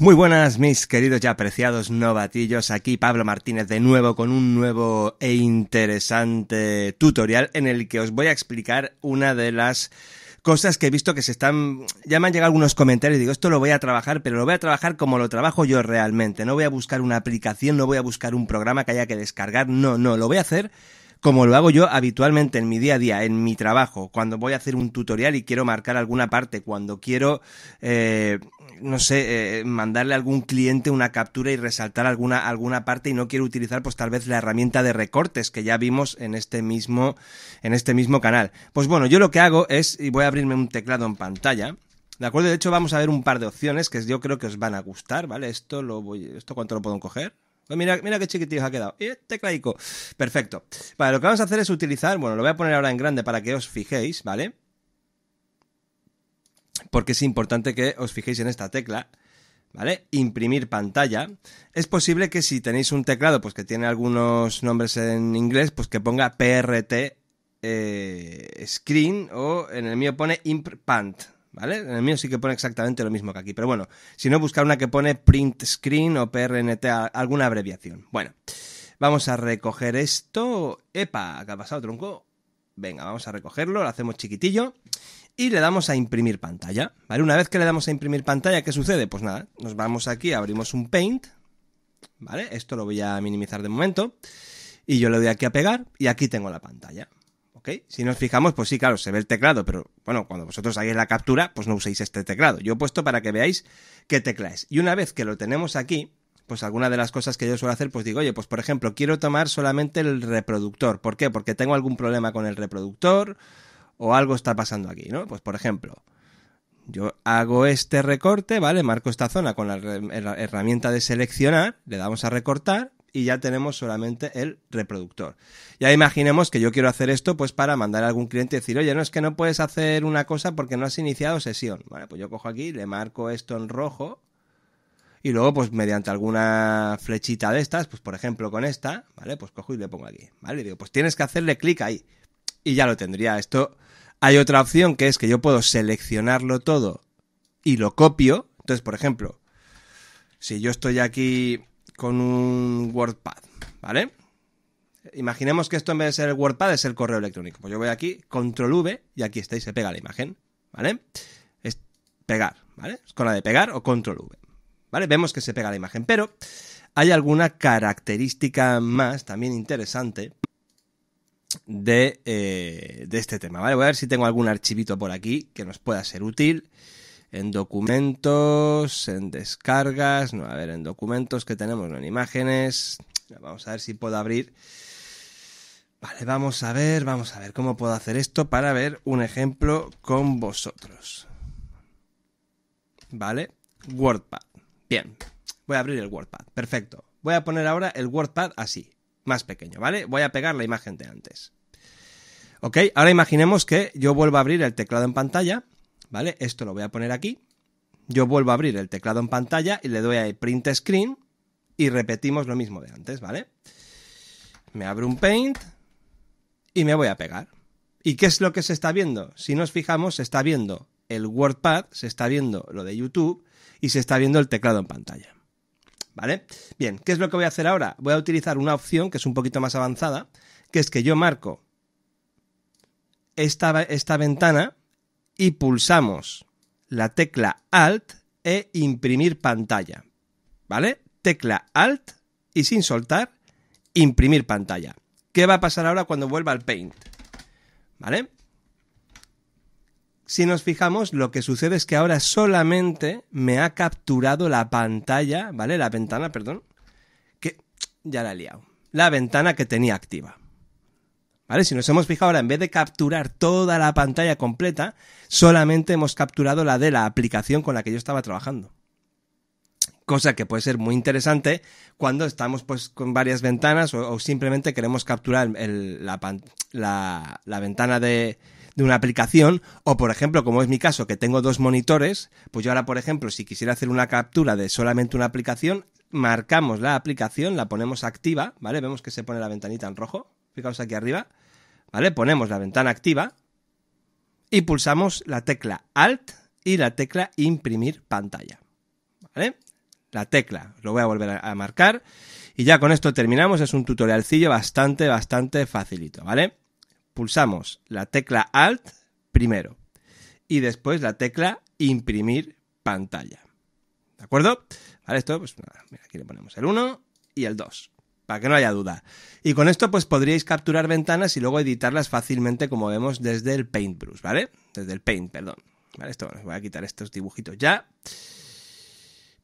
Muy buenas mis queridos y apreciados novatillos, aquí Pablo Martínez de nuevo con un nuevo e interesante tutorial en el que os voy a explicar una de las cosas que he visto que se están. Ya me han llegado algunos comentarios digo, esto lo voy a trabajar, pero lo voy a trabajar como lo trabajo yo realmente. No voy a buscar una aplicación, no voy a buscar un programa que haya que descargar. No, no, lo voy a hacer como lo hago yo habitualmente en mi día a día, en mi trabajo, cuando voy a hacer un tutorial y quiero marcar alguna parte, cuando quiero, eh, no sé, eh, mandarle a algún cliente una captura y resaltar alguna, alguna parte y no quiero utilizar pues tal vez la herramienta de recortes que ya vimos en este mismo, en este mismo canal. Pues bueno, yo lo que hago es, y voy a abrirme un teclado en pantalla, ¿De acuerdo? De hecho, vamos a ver un par de opciones que yo creo que os van a gustar, ¿vale? Esto lo voy. ¿Esto cuánto lo puedo coger? Pues mira, qué chiquitito ha quedado. teclaico. Perfecto. Vale, lo que vamos a hacer es utilizar, bueno, lo voy a poner ahora en grande para que os fijéis, ¿vale? Porque es importante que os fijéis en esta tecla. ¿vale? Imprimir pantalla. Es posible que si tenéis un teclado, pues que tiene algunos nombres en inglés, pues que ponga PRT eh, screen o en el mío pone Imprint pant, ¿Vale? En el mío sí que pone exactamente lo mismo que aquí, pero bueno, si no, buscar una que pone print screen o PRNT, alguna abreviación. Bueno, vamos a recoger esto. ¡Epa! ¿Qué ha pasado, tronco? Venga, vamos a recogerlo, lo hacemos chiquitillo y le damos a imprimir pantalla. ¿Vale? Una vez que le damos a imprimir pantalla, ¿qué sucede? Pues nada, nos vamos aquí, abrimos un paint. ¿Vale? Esto lo voy a minimizar de momento. Y yo le doy aquí a pegar y aquí tengo la pantalla. Si nos fijamos, pues sí, claro, se ve el teclado, pero bueno, cuando vosotros hagáis la captura, pues no uséis este teclado. Yo he puesto para que veáis qué tecla es. Y una vez que lo tenemos aquí, pues alguna de las cosas que yo suelo hacer, pues digo, oye, pues por ejemplo, quiero tomar solamente el reproductor. ¿Por qué? Porque tengo algún problema con el reproductor o algo está pasando aquí, ¿no? Pues por ejemplo, yo hago este recorte, ¿vale? Marco esta zona con la herramienta de seleccionar, le damos a recortar y ya tenemos solamente el reproductor. Ya imaginemos que yo quiero hacer esto pues para mandar a algún cliente y decir, oye, no es que no puedes hacer una cosa porque no has iniciado sesión. Vale, pues yo cojo aquí, le marco esto en rojo y luego pues mediante alguna flechita de estas, pues por ejemplo con esta, ¿vale? Pues cojo y le pongo aquí, ¿vale? digo, pues tienes que hacerle clic ahí y ya lo tendría. Esto hay otra opción que es que yo puedo seleccionarlo todo y lo copio. Entonces, por ejemplo, si yo estoy aquí con un WordPad, ¿vale? Imaginemos que esto en vez de ser el WordPad es el correo electrónico. Pues yo voy aquí, control V, y aquí está se pega la imagen, ¿vale? Es pegar, ¿vale? Es con la de pegar o control V, ¿vale? Vemos que se pega la imagen, pero hay alguna característica más también interesante de, eh, de este tema, ¿vale? Voy a ver si tengo algún archivito por aquí que nos pueda ser útil en documentos, en descargas, no, a ver, en documentos que tenemos, en imágenes. Vamos a ver si puedo abrir. Vale, vamos a ver, vamos a ver cómo puedo hacer esto para ver un ejemplo con vosotros. Vale, WordPad. Bien, voy a abrir el WordPad. Perfecto. Voy a poner ahora el WordPad así, más pequeño, ¿vale? Voy a pegar la imagen de antes. Ok, ahora imaginemos que yo vuelvo a abrir el teclado en pantalla ¿vale? Esto lo voy a poner aquí. Yo vuelvo a abrir el teclado en pantalla y le doy a Print Screen y repetimos lo mismo de antes, ¿vale? Me abro un Paint y me voy a pegar. ¿Y qué es lo que se está viendo? Si nos fijamos, se está viendo el WordPad, se está viendo lo de YouTube y se está viendo el teclado en pantalla. ¿Vale? Bien, ¿qué es lo que voy a hacer ahora? Voy a utilizar una opción que es un poquito más avanzada, que es que yo marco esta, esta ventana y pulsamos la tecla Alt e imprimir pantalla. ¿Vale? Tecla Alt y sin soltar, imprimir pantalla. ¿Qué va a pasar ahora cuando vuelva al Paint? ¿Vale? Si nos fijamos, lo que sucede es que ahora solamente me ha capturado la pantalla, ¿vale? La ventana, perdón. Que ya la he liado. La ventana que tenía activa. Si nos hemos fijado ahora, en vez de capturar toda la pantalla completa, solamente hemos capturado la de la aplicación con la que yo estaba trabajando. Cosa que puede ser muy interesante cuando estamos pues con varias ventanas o, simplemente queremos capturar la, ventana de, de una aplicación o por ejemplo como es mi caso que tengo dos monitores pues yo ahora por ejemplo si quisiera hacer una captura de solamente una aplicación marcamos la aplicación la ponemos activa vale vemos que se pone la ventanita en rojo Fijaos aquí arriba, ¿vale? Ponemos la ventana activa y pulsamos la tecla Alt y la tecla Imprimir pantalla, ¿vale? La tecla, lo voy a volver a marcar y ya con esto terminamos, es un tutorialcillo bastante, bastante facilito, ¿vale? Pulsamos la tecla Alt primero y después la tecla Imprimir pantalla, ¿de acuerdo? Vale, esto, pues mira, aquí le ponemos el 1 y el 2 para que no haya duda. Y con esto pues podríais capturar ventanas y luego editarlas fácilmente como vemos desde el Paintbrush, ¿vale? Desde el Paint, perdón. Vale, esto, voy a quitar estos dibujitos ya.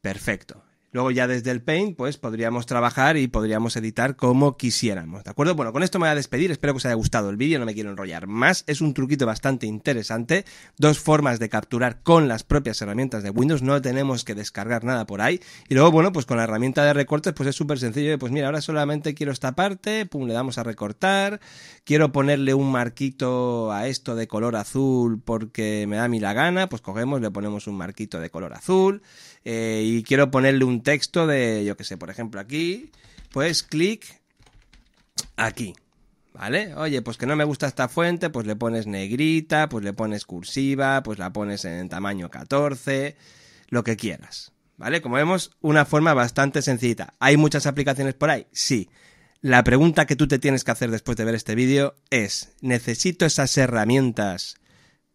Perfecto. Luego ya desde el Paint, pues podríamos trabajar y podríamos editar como quisiéramos, ¿de acuerdo? Bueno, con esto me voy a despedir, espero que os haya gustado el vídeo, no me quiero enrollar más. Es un truquito bastante interesante, dos formas de capturar con las propias herramientas de Windows, no tenemos que descargar nada por ahí. Y luego, bueno, pues con la herramienta de recortes, pues es súper sencillo, pues mira, ahora solamente quiero esta parte, pum, le damos a recortar, quiero ponerle un marquito a esto de color azul porque me da a mí la gana, pues cogemos, le ponemos un marquito de color azul, eh, y quiero ponerle un texto de, yo que sé, por ejemplo, aquí, pues clic aquí. ¿Vale? Oye, pues que no me gusta esta fuente, pues le pones negrita, pues le pones cursiva, pues la pones en tamaño 14, lo que quieras. ¿Vale? Como vemos, una forma bastante sencilla. ¿Hay muchas aplicaciones por ahí? Sí. La pregunta que tú te tienes que hacer después de ver este vídeo es, ¿necesito esas herramientas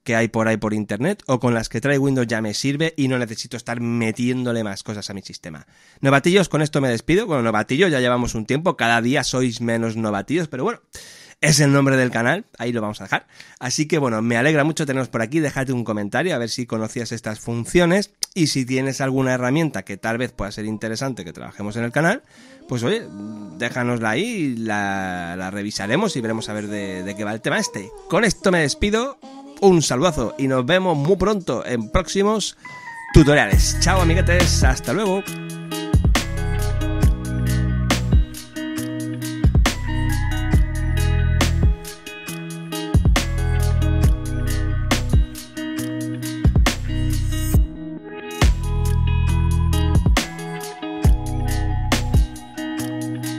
que hay por ahí por internet o con las que trae Windows ya me sirve y no necesito estar metiéndole más cosas a mi sistema. Novatillos, con esto me despido. Bueno, novatillos, ya llevamos un tiempo, cada día sois menos novatillos, pero bueno. Es el nombre del canal, ahí lo vamos a dejar. Así que bueno, me alegra mucho teneros por aquí, dejad un comentario a ver si conocías estas funciones y si tienes alguna herramienta que tal vez pueda ser interesante que trabajemos en el canal, pues oye, déjanosla ahí, la, la revisaremos y veremos a ver de, de qué va el tema este. Con esto me despido, un saludazo y nos vemos muy pronto en próximos tutoriales. Chao amiguetes, hasta luego.